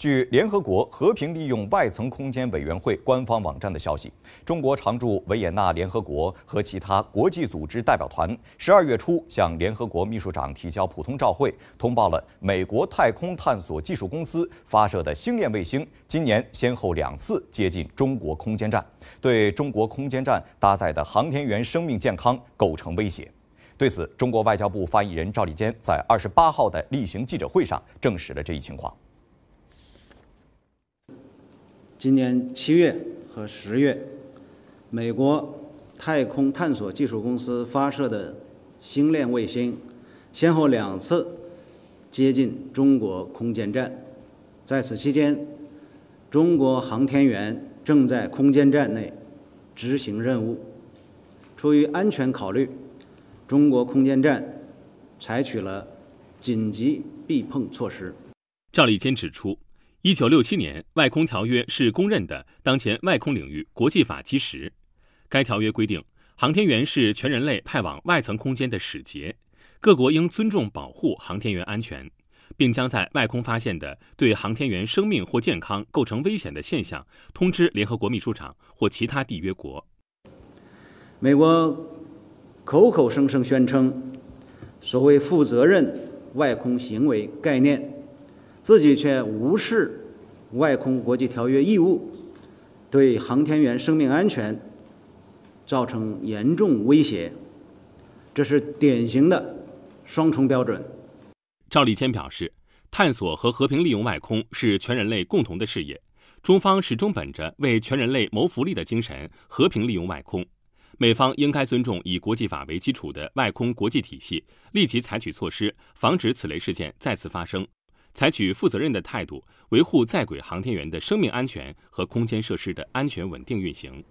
据联合国和平利用外层空间委员会官方网站的消息，中国常驻维也纳联合国和其他国际组织代表团十二月初向联合国秘书长提交普通照会，通报了美国太空探索技术公司发射的星链卫星今年先后两次接近中国空间站，对中国空间站搭载的航天员生命健康构成威胁。对此，中国外交部发言人赵立坚在二十八号的例行记者会上证实了这一情况。今年七月和十月，美国太空探索技术公司发射的星链卫星，先后两次接近中国空间站。在此期间，中国航天员正在空间站内执行任务。出于安全考虑，中国空间站采取了紧急避碰措施。赵立坚指出。一九六七年《外空条约》是公认的当前外空领域国际法基石。该条约规定，航天员是全人类派往外层空间的使节，各国应尊重、保护航天员安全，并将在外空发现的对航天员生命或健康构成危险的现象通知联合国秘书长或其他缔约国。美国口口声声宣称，所谓“负责任外空行为”概念。自己却无视外空国际条约义务，对航天员生命安全造成严重威胁，这是典型的双重标准。赵立坚表示，探索和和平利用外空是全人类共同的事业，中方始终本着为全人类谋福利的精神和平利用外空。美方应该尊重以国际法为基础的外空国际体系，立即采取措施，防止此类事件再次发生。采取负责任的态度，维护在轨航天员的生命安全和空间设施的安全稳定运行。